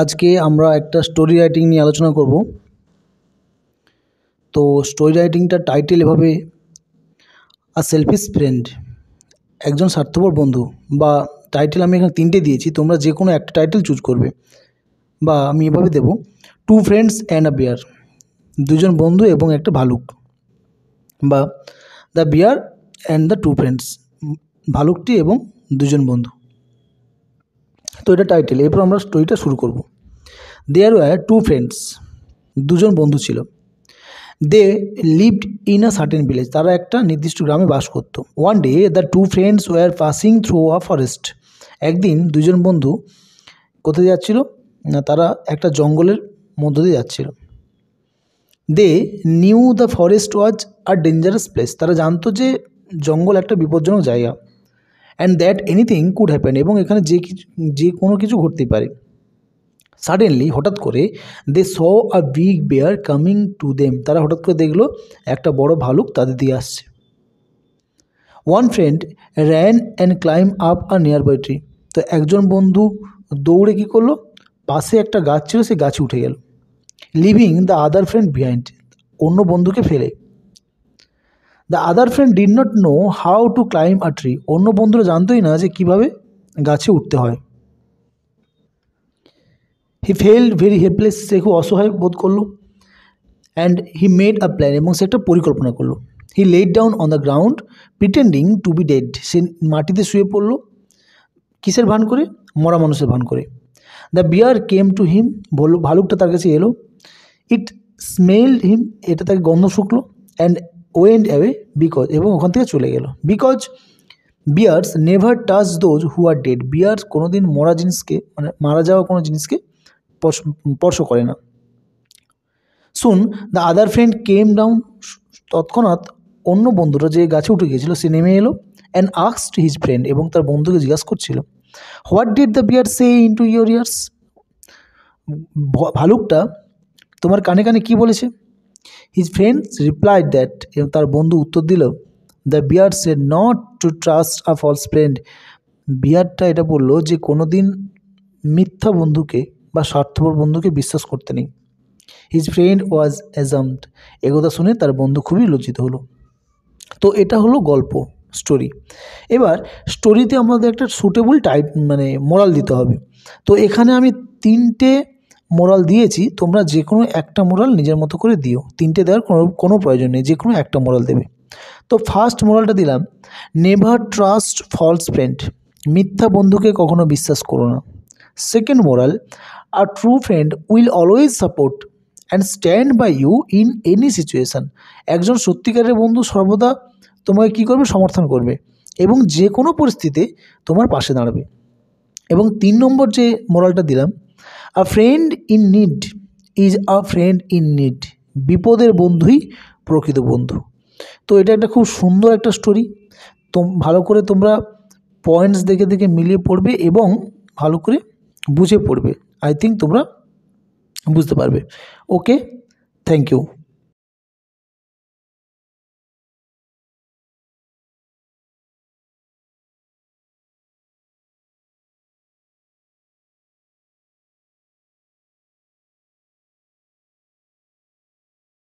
আজকে আমরা একটা স্টোরি রাইটিং নিয়ে আলোচনা করব তো স্টোরি রাইটিংটা টাইটেল এভাবে আর সেলফিস ফ্রেন্ড একজন স্বার্থপর বন্ধু বা টাইটেল আমি এখানে তিনটে দিয়েছি তোমরা যে কোনো একটা টাইটেল চুজ করবে বা আমি এভাবে দেব two friends and a bear দুজন বন্ধু এবং একটা ভালুক বা the bear and the two friends ভালুকটি এবং দুজন বন্ধু তো এটা টাইটেল এরপর আমরা স্টোরিটা শুরু করব দেয়ার ওয়ার টু ফ্রেন্ডস দুজন বন্ধু ছিল they lived in a certain village তারা একটা নির্দিষ্ট গ্রামে বাস করতো one day the two friends were passing through a forest একদিন দুজন বন্ধু কোথায় যাচ্ছিল না তারা একটা জঙ্গলের মধ্য দিয়ে যাচ্ছিল they knew the forest was a dangerous place তারা জানতো যে জঙ্গল একটা বিপজ্জনক জায়গা and that anything could happen এবং এখানে যে কিছু যে কোনো কিছু ঘটতে পারে সাডেনলি হঠাৎ করে they saw a big bear coming to them তারা হঠাৎ করে দেখলো একটা বড় ভালুক তাদের দিয়ে আসছে one friend ran and climb up a nearby tree তো একজন বন্ধু দৌড়ে কী করলো পাশে একটা গাছ ছিল সে গাছে উঠে গেল living the other friend behind অন্য বন্ধুকে ফেলে the other friend did not know how to climb a tree অন্য বন্ধুরা জানতোই না যে কিভাবে গাছে উঠতে হয় হি ফেল ভেরি হেল্পলেস সে খুব অসহায় বোধ করলো and he made a plan এবং সে একটা পরিকল্পনা করলো he laid down on the ground pretending to be dead সে মাটিতে শুয়ে পড়লো কিসের ভান করে মরা মানুষের ভান করে the bear came to him ভালুকটা তার কাছে এলো ইট স্মেলড হিম এটা তাকে গন্ধ শুকলো অ্যান্ড ওয়েন্ট অ্যাওয়ে বিকজ এবং ওখান থেকে চলে গেল because bears never touch those who are dead bears কোনো দিন মরা জিনিসকে মানে মারা যাওয়া কোনো জিনিসকে স্পর্শ করে না soon the other friend came down তৎক্ষণাৎ অন্য বন্ধুরা যে গাছে উঠে গিয়েছিল সে নেমে এলো অ্যান্ড আক্সড হিজ ফ্রেন্ড এবং তার বন্ধুকে জিজ্ঞাসা করছিল what did the bear say into your ears ভালুকটা তোমার কানে কানে কি বলেছে হিজ ফ্রেন্ডস রিপ্লাইড দ্যাট এবং তার বন্ধু উত্তর দিল the bear say not to trust a false friend বিয়ারটা এটা বললো যে কোনো দিন মিথ্যা বন্ধুকে বা স্বার্থপর বন্ধুকে বিশ্বাস করতে নেই হিজ ফ্রেন্ড ওয়াজ অ্যাজামড একথা শুনে তার বন্ধু খুবই লজ্জিত হলো তো এটা হলো গল্প স্টোরি এবার স্টোরিতে আমাদের একটা সুটেবল টাইপ মানে মোরাল দিতে হবে তো এখানে আমি তিনটে মোরাল দিয়েছি তোমরা যে কোনো একটা মোরাল নিজের মতো করে দিও তিনটে দেওয়ার কোনো কোনো প্রয়োজন নেই যে কোনো একটা মোরাল দেবে তো ফার্স্ট মোরালটা দিলাম নেভার ট্রাস্ট ফলস ফ্রেন্ড মিথ্যা বন্ধুকে কখনো বিশ্বাস করো না second moral a true friend will always support and stand by you in any situation একজন সত্যিকারের বন্ধু সর্বদা তোমাকে কী করবে সমর্থন করবে এবং যে কোনো পরিস্থিতিতে তোমার পাশে দাঁড়াবে এবং তিন নম্বর যে মোরালটা দিলাম a friend in need is a friend in need বিপদের বন্ধুই প্রকৃত বন্ধু তো এটা একটা খুব সুন্দর একটা স্টোরি তো ভালো করে তোমরা পয়েন্টস দেখে দেখে মিলিয়ে পড়বে এবং ভালো করে বুঝে পড়বে আই থিঙ্ক তোমরা বুঝতে পারবে ওকে থ্যাংক ইউ